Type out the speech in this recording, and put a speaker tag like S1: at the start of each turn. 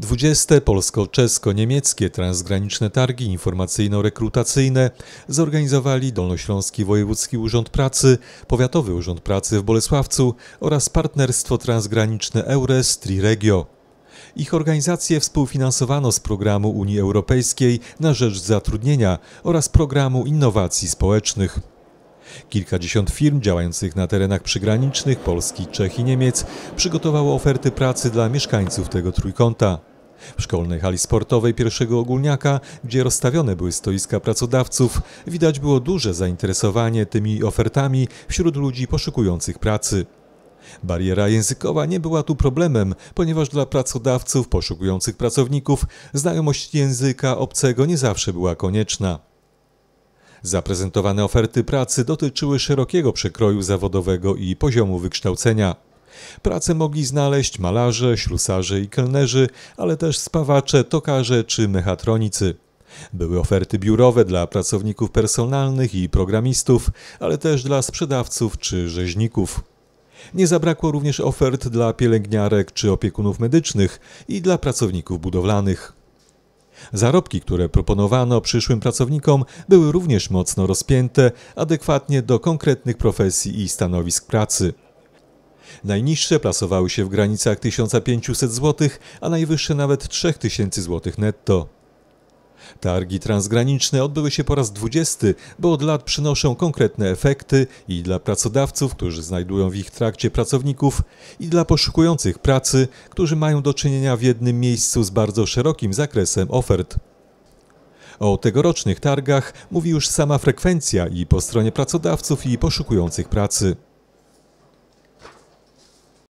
S1: 20. polsko-czesko-niemieckie transgraniczne targi informacyjno-rekrutacyjne zorganizowali Dolnośląski Wojewódzki Urząd Pracy, Powiatowy Urząd Pracy w Bolesławcu oraz Partnerstwo Transgraniczne EURES Triregio. Ich organizację współfinansowano z programu Unii Europejskiej na rzecz zatrudnienia oraz programu innowacji społecznych. Kilkadziesiąt firm działających na terenach przygranicznych Polski, Czech i Niemiec przygotowało oferty pracy dla mieszkańców tego trójkąta. W szkolnej hali sportowej pierwszego ogólniaka, gdzie rozstawione były stoiska pracodawców, widać było duże zainteresowanie tymi ofertami wśród ludzi poszukujących pracy. Bariera językowa nie była tu problemem, ponieważ dla pracodawców poszukujących pracowników znajomość języka obcego nie zawsze była konieczna. Zaprezentowane oferty pracy dotyczyły szerokiego przekroju zawodowego i poziomu wykształcenia. Pracę mogli znaleźć malarze, ślusarze i kelnerzy, ale też spawacze, tokarze czy mechatronicy. Były oferty biurowe dla pracowników personalnych i programistów, ale też dla sprzedawców czy rzeźników. Nie zabrakło również ofert dla pielęgniarek czy opiekunów medycznych i dla pracowników budowlanych. Zarobki, które proponowano przyszłym pracownikom, były również mocno rozpięte, adekwatnie do konkretnych profesji i stanowisk pracy. Najniższe plasowały się w granicach 1500 zł, a najwyższe nawet 3000 zł netto. Targi transgraniczne odbyły się po raz 20, bo od lat przynoszą konkretne efekty i dla pracodawców, którzy znajdują w ich trakcie pracowników, i dla poszukujących pracy, którzy mają do czynienia w jednym miejscu z bardzo szerokim zakresem ofert. O tegorocznych targach mówi już sama frekwencja i po stronie pracodawców i poszukujących pracy.